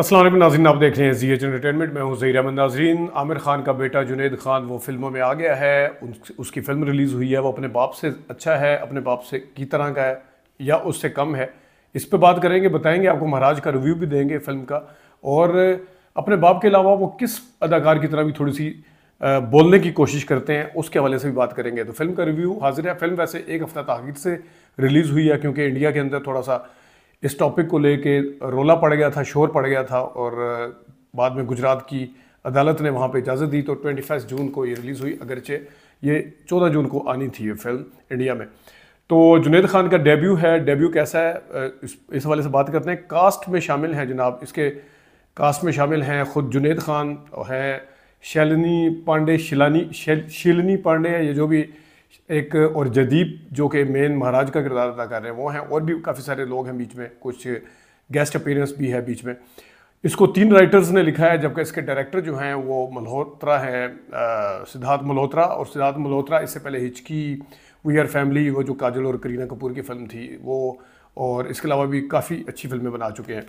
असलम नाजीन आप देख रहे हैं जी एच एंटरटेनमेंट में हूँ जही अहमद नाजरीन आमिर खान का बेटा जुनेद खान वो फिल्मों में आ गया है उन, उसकी फ़िल्म रिलीज़ हुई है वो अपने बाप से अच्छा है अपने बाप से की तरह का है या उससे कम है इस पर बात करेंगे बताएंगे आपको महाराज का रिव्यू भी देंगे फ़िल्म का और अपने बाप के अलावा वो किस अदाकार की तरह भी थोड़ी सी बोलने की कोशिश करते हैं उसके हवाले से भी बात करेंगे तो फिल्म का रिव्यू हाजिर है फिल्म वैसे एक हफ़्ता तहिर से रिलीज़ हुई है क्योंकि इंडिया के अंदर थोड़ा सा इस टॉपिक को लेके रोला पड़ गया था शोर पड़ गया था और बाद में गुजरात की अदालत ने वहाँ पे इजाज़त दी तो ट्वेंटी फर्स्ट जून को ये रिलीज़ हुई अगरचे ये चौदह जून को आनी थी ये फिल्म इंडिया में तो जुनेद खान का डेब्यू है डेब्यू कैसा है इस, इस हवाले से बात करते हैं कास्ट में शामिल हैं जनाब इसके कास्ट में शामिल हैं ख़ुद जुनेद खान हैं शैलनी पांडे शिलानी शैल शिलनी पांडे है ये जो भी एक और जदीप जो कि मेन महाराज का किरदार अदा कर रहे हैं वो हैं और भी काफ़ी सारे लोग हैं बीच में कुछ गेस्ट अपीयरेंस भी है बीच में इसको तीन राइटर्स ने लिखा है जबकि इसके डायरेक्टर जो हैं वो मल्होत्रा हैं सिद्धार्थ मल्होत्रा और सिद्धार्थ मल्होत्रा इससे पहले हिचकी वी आर फैमिली वो जो काजल और करीना कपूर की फिल्म थी वो और इसके अलावा भी काफ़ी अच्छी फिल्में बना चुके हैं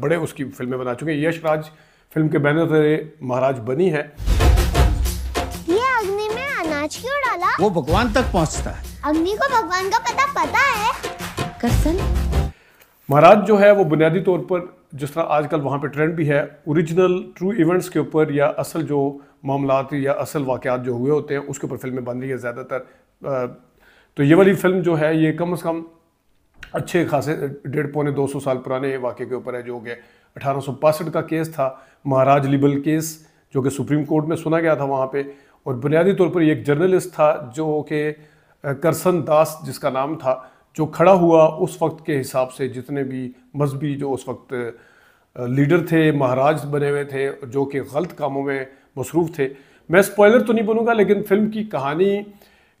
बड़े उसकी फिल्में बना चुके हैं यश फिल्म के बैनर महाराज बनी है अनाज क्यों डाला वो भगवान तक पहुंचता है अम्मी को भगवान का पता पता है कसन महाराज जो है वो बुनियादी तौर पर जिस तरह आजकल वहाँ पे ट्रेंड भी है ओरिजिनल ट्रू इवेंट्स के ऊपर या असल जो मामला या असल वाक़ात जो हुए होते हैं उसके ऊपर फिल्में बन रही है ज़्यादातर तो ये वाली फिल्म जो है ये कम से कम अच्छे खासे डेढ़ पौने दो सौ साल पुराने वाक़े के ऊपर है जो कि अठारह का केस था महाराज लिबल केस जो कि सुप्रीम कोर्ट में सुना गया था वहाँ पर और बुनियादी तौर पर एक जर्नलिस्ट था जो कि करसन दास जिसका नाम था जो खड़ा हुआ उस वक्त के हिसाब से जितने भी मजहबी जो उस वक्त लीडर थे महाराज बने हुए थे जो कि गलत कामों में मसरूफ़ थे मैं स्पॉयलर तो नहीं बनूंगा लेकिन फिल्म की कहानी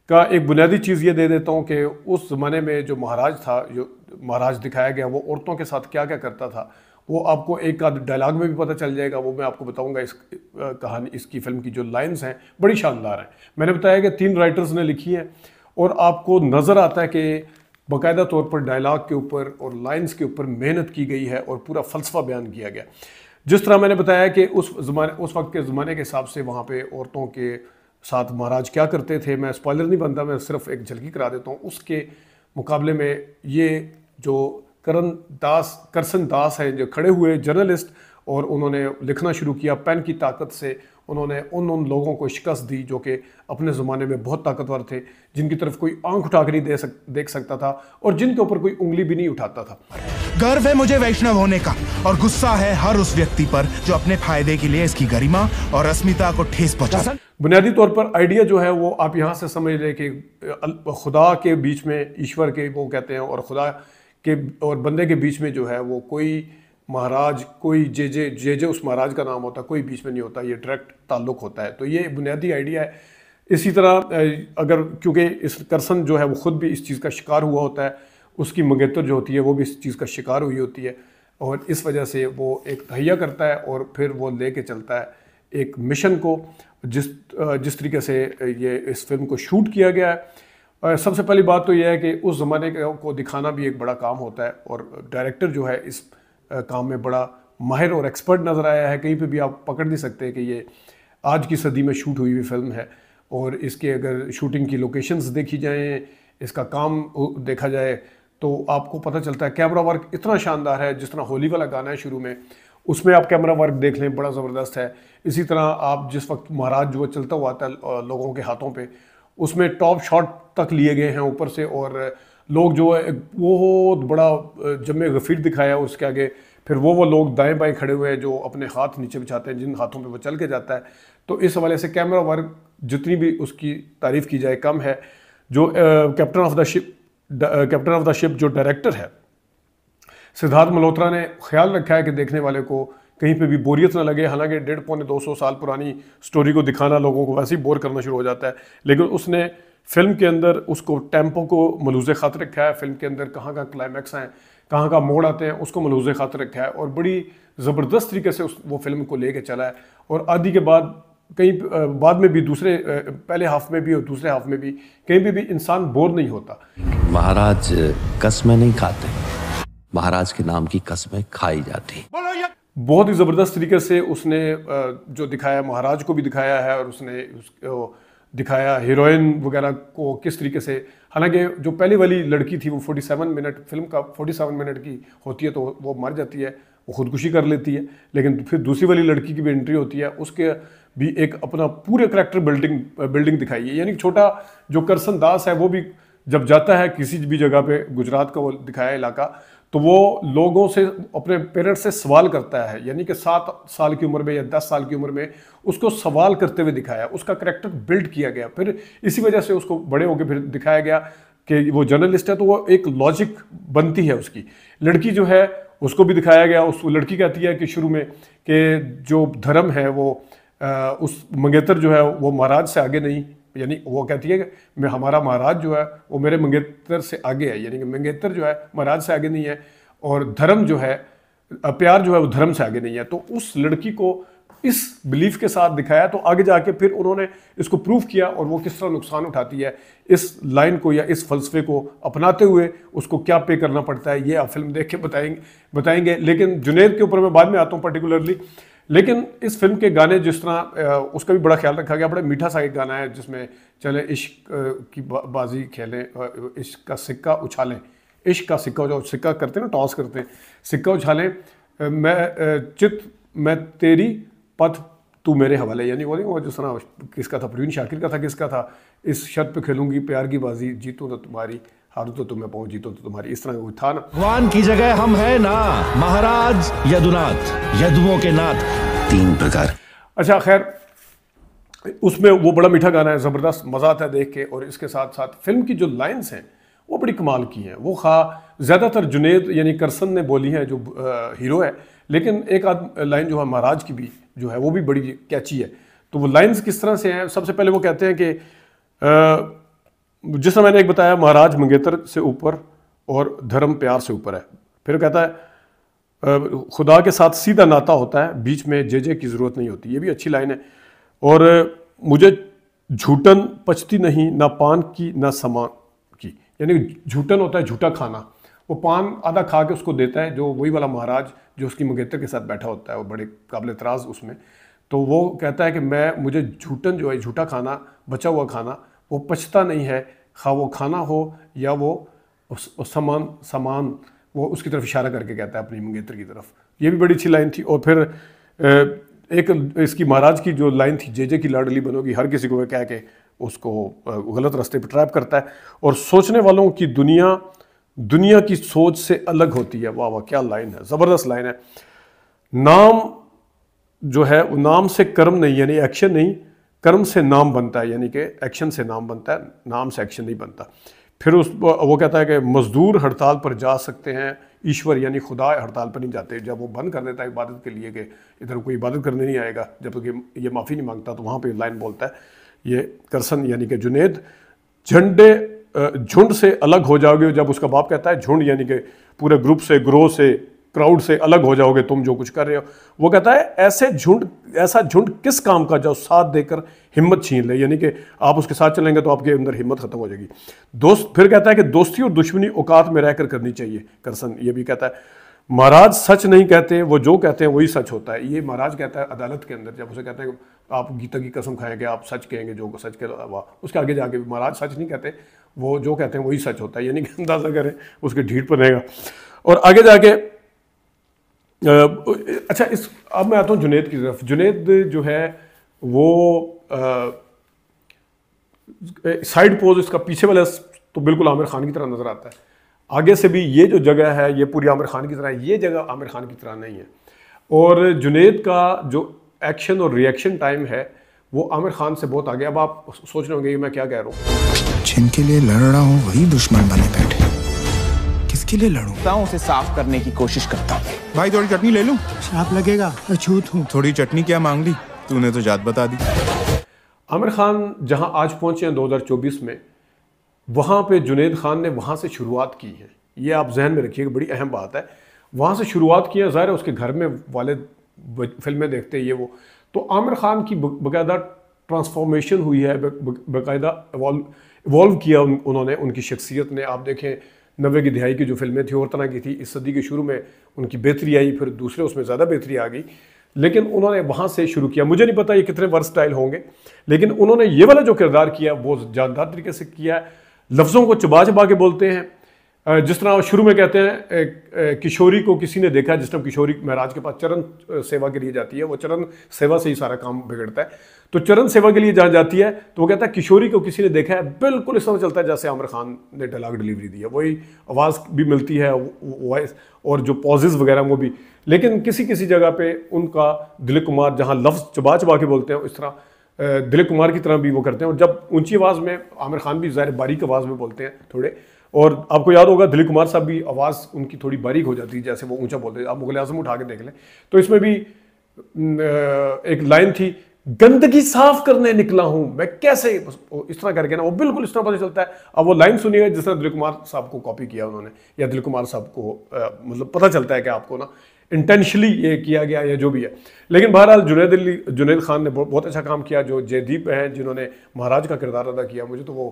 का एक बुनियादी चीज़ ये दे देता हूँ कि उस ज़माने में जो महाराज था जो महाराज दिखाया गया वो औरतों के साथ क्या क्या करता था वो आपको एक आध डायलॉग में भी पता चल जाएगा वो मैं आपको बताऊंगा इस कहानी इसकी फिल्म की जो लाइंस हैं बड़ी शानदार हैं मैंने बताया कि तीन राइटर्स ने लिखी है और आपको नज़र आता है कि बाकायदा तौर पर डायलाग के ऊपर और लाइन्स के ऊपर मेहनत की गई है और पूरा फलसफा बयान किया गया जिस तरह मैंने बताया कि उस जमाने उस वक्त के ज़माने के हिसाब से वहाँ पर औरतों के साथ महाराज क्या करते थे मैं स्पॉयलर नहीं बनता मैं सिर्फ एक झलकी करा देता हूँ उसके मुकाबले में ये जो करण दास करसन दास हैं जो खड़े हुए जर्नलिस्ट और उन्होंने लिखना शुरू किया पेन की ताकत से उन्होंने उन उन लोगों को शिकस्त दी जो कि अपने ज़माने में बहुत ताकतवर थे जिनकी तरफ कोई आंख उठा कर नहीं दे सक, देख सकता था और जिनके ऊपर कोई उंगली भी नहीं उठाता था गर्व है मुझे वैष्णव होने का और गुस्सा है हर उस व्यक्ति पर जो अपने फायदे के लिए इसकी गरिमा और अस्मिता को ठेस पहुंचा बुनियादी तौर पर आइडिया जो है वो आप यहाँ से समझ लें कि खुदा के बीच में ईश्वर के वो कहते हैं और खुदा के और बंदे के बीच में जो है वो कोई महाराज कोई जे जे जे जे उस महाराज का नाम होता कोई बीच में नहीं होता ये डायरेक्ट ताल्लुक होता है तो ये बुनियादी आइडिया है इसी तरह अगर क्योंकि इस करसन जो है वो ख़ुद भी इस चीज़ का शिकार हुआ होता है उसकी मंगेतर जो होती है वो भी इस चीज़ का शिकार हुई होती है और इस वजह से वो एक तहिया करता है और फिर वो ले कर चलता है एक मिशन को जिस जिस तरीके से ये इस फिल्म को शूट किया गया है सबसे पहली बात तो यह है कि उस ज़माने को दिखाना भी एक बड़ा काम होता है और डायरेक्टर जो है इस काम में बड़ा माहिर और एक्सपर्ट नज़र आया है कहीं पे भी आप पकड़ नहीं सकते कि ये आज की सदी में शूट हुई हुई फिल्म है और इसके अगर शूटिंग की लोकेशंस देखी जाएँ इसका काम देखा जाए तो आपको पता चलता है कैमरा वर्क इतना शानदार है जिस तरह होली वाला गाना है शुरू में उसमें आप कैमरा वर्क देख लें बड़ा ज़बरदस्त है इसी तरह आप जिस वक्त महाराज जो चलता हुआ आता है लोगों के हाथों पर उसमें टॉप शॉट तक लिए गए हैं ऊपर से और लोग जो है बहुत बड़ा जमे गफीर दिखाया उसके आगे फिर वो वो लोग दाएं बाएं खड़े हुए हैं जो अपने हाथ नीचे बिछाते हैं जिन हाथों पे वो चल के जाता है तो इस हवाले से कैमरा वर्क जितनी भी उसकी तारीफ़ की जाए कम है जो captain of the ship captain of the ship जो डायरेक्टर है सिद्धार्थ मल्होत्रा ने ख्याल रखा है कि देखने वाले को कहीं पे भी बोरियत ना लगे हालांकि डेढ़ पौने दो सौ साल पुरानी स्टोरी को दिखाना लोगों को वैसे ही बोर करना शुरू हो जाता है लेकिन उसने फिल्म के अंदर उसको टेम्पो को मलूज खातर रखा है फिल्म के अंदर कहाँ का क्लाइमैक्स हैं कहाँ का मोड़ आते हैं उसको मलूज खातर रखा है और बड़ी ज़बरदस्त तरीके से उस वो फिल्म को लेकर चला है और आदि के बाद कहीं बाद में भी दूसरे पहले हाफ में भी और दूसरे हाफ में भी कहीं भी भी इंसान बोर नहीं होता महाराज कसमें नहीं खाते महाराज के नाम की कसमें खाई जाती बहुत ही ज़बरदस्त तरीके से उसने जो दिखाया महाराज को भी दिखाया है और उसने उस दिखाया हीरोइन वगैरह को किस तरीके से हालांकि जो पहली वाली लड़की थी वो 47 मिनट फिल्म का 47 मिनट की होती है तो वो मर जाती है वो खुदकुशी कर लेती है लेकिन फिर दूसरी वाली लड़की की भी एंट्री होती है उसके भी एक अपना पूरे करेक्टर बिल्डिंग बिल्डिंग दिखाई है यानी छोटा जो करसन दास है वो भी जब जाता है किसी भी जगह पे गुजरात का वो दिखाया इलाका तो वो लोगों से अपने पेरेंट्स से सवाल करता है यानी कि सात साल की उम्र में या दस साल की उम्र में उसको सवाल करते हुए दिखाया उसका करेक्टर बिल्ड किया गया फिर इसी वजह से उसको बड़े होकर फिर दिखाया गया कि वो जर्नलिस्ट है तो वो एक लॉजिक बनती है उसकी लड़की जो है उसको भी दिखाया गया उस लड़की कहती है कि शुरू में कि जो धर्म है वो आ, उस मंगेतर जो है वो महाराज से आगे नहीं यानी वो कहती है कि मैं हमारा महाराज जो है वो मेरे मंगेतर से आगे है यानी कि मंगेतर जो है महाराज से आगे नहीं है और धर्म जो है प्यार जो है वो धर्म से आगे नहीं है तो उस लड़की को इस बिलीफ के साथ दिखाया तो आगे जाके फिर उन्होंने इसको प्रूव किया और वो किस तरह नुकसान उठाती है इस लाइन को या इस फलसफे को अपनाते हुए उसको क्या पे करना पड़ता है ये आप फिल्म देख के बताएंगे बताएंगे लेकिन जुनेद के ऊपर मैं बाद में आता हूँ पर्टिकुलरली लेकिन इस फिल्म के गाने जिस तरह उसका भी बड़ा ख्याल रखा गया बड़ा मीठा सा एक गाना है जिसमें चले इश्क की बाजी खेलें इश्क का सिक्का उछालें इश्क का सिक्का जो सिक्का करते हैं ना टॉस करते हैं सिक्का उछालें मैं चित मैं तेरी पथ तू मेरे हवाले यानी वो नहीं वो जिस तरह किसका था प्रवीण शाकिर का था किसका था इस शर्त पे खेलूंगी प्यार की बाजी जीतूँ तो तुम्हारी हार तो तुम्हें पहुंच जीतो तो तुम्हारी इस तरह था ना भगवान की जगह हम है ना महाराज यदुनाथ यदुओं के नाथ तीन प्रकार अच्छा खैर उसमें वो बड़ा मीठा गाना है ज़बरदस्त मज़ा आता है देख के और इसके साथ साथ फिल्म की जो लाइंस हैं वो बड़ी कमाल की हैं वो खा ज़्यादातर जुनेद यानी करसन ने बोली है जो हीरो है लेकिन एक आध लाइन जो है महाराज की भी जो है वो भी बड़ी कैची है तो वो लाइन्स किस तरह से हैं सबसे पहले वो कहते हैं कि जिस मैंने एक बताया महाराज मंगेतर से ऊपर और धर्म प्यार से ऊपर है फिर कहता है खुदा के साथ सीधा नाता होता है बीच में जे जे की ज़रूरत नहीं होती ये भी अच्छी लाइन है और मुझे झूठन पचती नहीं ना पान की ना समान की यानी झूठन होता है झूठा खाना वो पान आधा खा के उसको देता है जो वही वाला महाराज जो उसकी मंगेतर के साथ बैठा होता है वो बड़े काबिल तराज उसमें तो वो कहता है कि मैं मुझे झूठन जो है झूठा खाना बचा हुआ खाना वो पछता नहीं है खा वो खाना हो या वो उस, उस सामान सामान वो उसकी तरफ इशारा करके कहता है अपनी मंगेतर की तरफ ये भी बड़ी अच्छी लाइन थी और फिर एक इसकी महाराज की जो लाइन थी जे जे की लाडली बनोगी हर किसी को कह के उसको गलत रास्ते पर ट्रैप करता है और सोचने वालों की दुनिया दुनिया की सोच से अलग होती है वाह वाह क्या लाइन है ज़बरदस्त लाइन है नाम जो है वो नाम से कर्म नहीं यानी एक्शन नहीं कर्म से नाम बनता है यानी कि एक्शन से नाम बनता है नाम से एक्शन नहीं बनता फिर उस वो कहता है कि मज़दूर हड़ताल पर जा सकते हैं ईश्वर यानी खुदा हड़ताल पर नहीं जाते जब वो बंद कर देता है इबादत के लिए कि इधर कोई इबादत करने नहीं आएगा जब ये माफ़ी नहीं मांगता तो वहाँ पर लाइन बोलता है ये करसन यानी कि जुनेद झंडे झुंड से अलग हो जाओगे जब उसका बाप कहता है झुंड यानी कि पूरे ग्रुप से ग्रोह से क्राउड से अलग हो जाओगे तुम जो कुछ कर रहे हो वो कहता है ऐसे झुंड ऐसा झुंड किस काम का जो साथ देकर हिम्मत छीन ले यानी कि आप उसके साथ चलेंगे तो आपके अंदर हिम्मत खत्म हो जाएगी दोस्त फिर कहता है कि दोस्ती और दुश्मनी औकात में रहकर करनी चाहिए करसन ये भी कहता है महाराज सच नहीं कहते वो जो कहते हैं वही सच होता है ये महाराज कहता है अदालत के अंदर जब उसे कहते हैं आप गीता की कसम खाएंगे आप सच कहेंगे जो सच के अलावा उसके आगे जाके महाराज सच नहीं कहते वो जो कहते हैं वही सच होता है यानी कि अंदाज़ा करें उसके ढीठ पर रहेगा और आगे जाके अच्छा इस अब मैं आता हूँ जुनेद की तरफ जुनेद जो है वो साइड पोज इसका पीछे वाला तो बिल्कुल आमिर खान की तरह नज़र आता है आगे से भी ये जो जगह है ये पूरी आमिर खान की तरह है ये जगह आमिर खान की तरह नहीं है और जुनेद का जो एक्शन और रिएक्शन टाइम है वो आमिर खान से बहुत आगे अब आप सोच रहे होंगे मैं क्या कह रहा हूँ जिनके लिए लड़ रहा हूँ वही दुश्मन बने बैठे के लिए लड़ूं उसे साफ करने की कोशिश करता हूँ भाई थोड़ी चटनी ले लू साफ लगेगा अछूत तो हूँ थोड़ी चटनी क्या मांग ली तूने तो जात बता दी आमिर खान जहाँ आज पहुंचे हैं 2024 में वहाँ पे जुनेद खान ने वहाँ से शुरुआत की है ये आप जहन में रखिए बड़ी अहम बात है वहाँ से शुरुआत किया ज़ाहिर है उसके घर में वाले फिल्में देखते हैं ये वो तो आमिर खान की बाकायदा ट्रांसफॉर्मेशन हुई है बाकायदा इवॉल्व किया उन्होंने उनकी शख्सियत ने आप देखें नबे की दिहाई की जो फिल्में थी और तरह की थी इस सदी के शुरू में उनकी बेहतरी आई फिर दूसरे उसमें ज़्यादा बेहतरी आ गई लेकिन उन्होंने वहाँ से शुरू किया मुझे नहीं पता ये कितने स्टाइल होंगे लेकिन उन्होंने ये वाला जो किरदार किया वो जानदार तरीके से किया लफ्ज़ों को चबा चबा के बोलते हैं जिस तरह शुरू में कहते हैं किशोरी को किसी ने देखा जिस टाइम किशोरी महाराज के पास चरण सेवा के लिए जाती है वो चरण सेवा से ही सारा काम बिगड़ता है तो चरण सेवा के लिए जहाँ जाती है तो वो कहता है किशोरी को किसी ने देखा है बिल्कुल इस तरह चलता है जैसे आमिर खान ने डलाग डिलीवरी दी है वही आवाज़ भी मिलती है वॉइस और जो पॉजेज वगैरह वो भी लेकिन किसी किसी जगह पर उनका दिलीप कुमार जहाँ लफ्ज़ चबा चबा के बोलते हैं इस तरह दिलीप कुमार की तरह भी वो करते हैं और जब ऊंची आवाज़ में आमिर खान भी ज़ाहिर बारीक आवाज़ में बोलते हैं थोड़े और आपको याद होगा दिलीप कुमार साहब भी आवाज़ उनकी थोड़ी बारीक हो जाती है जैसे वो ऊंचा बोलते आप मुगल आजम उठा के देख लें तो इसमें भी एक लाइन थी गंदगी साफ करने निकला हूं मैं कैसे इस तरह करके ना वो बिल्कुल इस तरह पता चलता है अब वो लाइन सुनिएगा जिस तरह दिलीप कुमार साहब को कॉपी किया उन्होंने या दिलीप कुमार साहब को मतलब पता चलता है कि आपको ना इंटेंशली ये किया गया या जो भी है लेकिन बहरहाल जुनेद अली जुनेद खान ने बहुत अच्छा काम किया जो जयदीप हैं जिन्होंने महाराज का किरदार अदा किया मुझे तो वो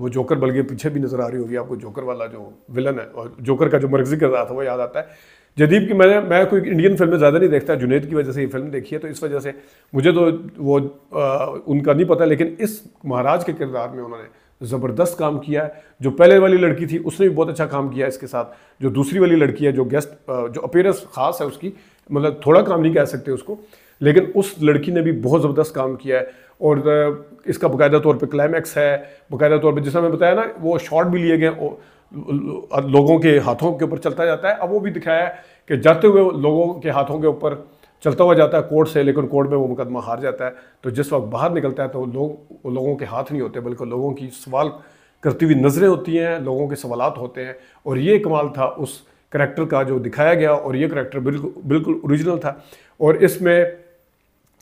वो जोकर बल्कि पीछे भी नज़र आ रही होगी आपको जोकर वाला जो विलन है और जोकर का जो मर्जी करदार था वो याद आता है जदीप की मैंने मैं कोई इंडियन फिल्में ज़्यादा नहीं देखता जुनेद की वजह से ये फिल्म देखी है तो इस वजह से मुझे तो वो आ, उनका नहीं पता लेकिन इस महाराज के किरदार में उन्होंने ज़बरदस्त काम किया है जो पहले वाली लड़की थी उसने भी बहुत अच्छा काम किया इसके साथ जो दूसरी वाली लड़की है जो गेस्ट जो अपेयरेंस खास है उसकी मतलब थोड़ा काम नहीं कह सकते उसको लेकिन उस लड़की ने भी बहुत ज़बरदस्त काम किया है और इसका बाकायदा तौर पे क्लाइमैक्स है बाकायदा तौर पे जिसमें मैं बताया ना वो शॉट भी लिए गए लोगों के हाथों के ऊपर चलता जाता है अब वो भी दिखाया है कि जाते हुए लोगों के हाथों के ऊपर चलता हुआ जाता है कोर्ट से लेकिन कोर्ट में वो मुकदमा हार जाता है तो जिस वक्त बाहर निकलता है तो लोग लोगों के हाथ नहीं होते बल्कि लोगों की सवाल करती हुई नज़रें होती हैं लोगों के सवाल होते हैं और ये कमाल था उस करेक्टर का जो दिखाया गया और ये करेक्टर बिल्कुल बिल्कुल ओरिजिनल था और इसमें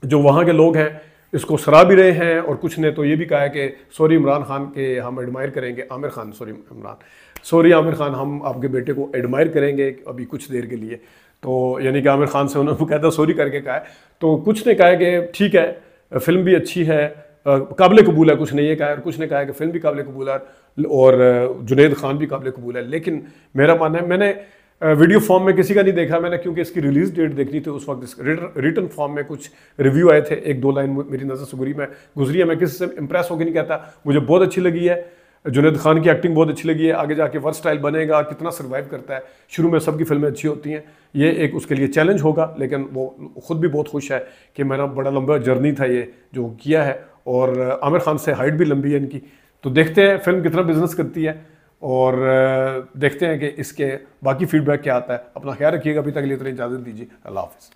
जो वहाँ के लोग हैं इसको सराह भी रहे हैं और कुछ ने तो ये भी कहा है कि सॉरी इमरान खान के हम एडमायर करेंगे आमिर खान सॉरी इमरान सॉरी आमिर खान हम आपके बेटे को एडमायर करेंगे अभी कुछ देर के लिए तो यानी कि आमिर खान से उन्होंने कहता सॉरी करके कहा है तो कुछ ने कहा कि ठीक है फिल्म भी अच्छी है काबिल कबूल है कुछ ने ये कहा और कुछ ने कहा कि फिल्म भी काबिल कबूल है और जुनेद खान भी काबिल कबूल है लेकिन मेरा मानना है मैंने वीडियो फॉर्म में किसी का नहीं देखा मैंने क्योंकि इसकी रिलीज डेट देखनी थी उस वक्त रिटर्न फॉर्म में कुछ रिव्यू आए थे एक दो लाइन मेरी नज़र से गुरी में गुजरी है मैं किसी से इंप्रेस होकर नहीं कहता मुझे बहुत अच्छी लगी है जुनेद खान की एक्टिंग बहुत अच्छी लगी है आगे जाके वर्क स्टाइल बनेगा कितना सर्वाइव करता है शुरू में सबकी फिल्में अच्छी होती हैं ये एक उसके लिए चैलेंज होगा लेकिन वो खुद भी बहुत खुश है कि मेरा बड़ा लंबा जर्नी था ये जो किया है और आमिर खान से हाइट भी लंबी है इनकी तो देखते हैं फिल्म कितना बिजनेस करती है और देखते हैं कि इसके बाकी फीडबैक क्या आता है अपना ख्याल रखिएगा अभी तक लिए इतनी इजाज़त दीजिए अल्लाह हाफिज़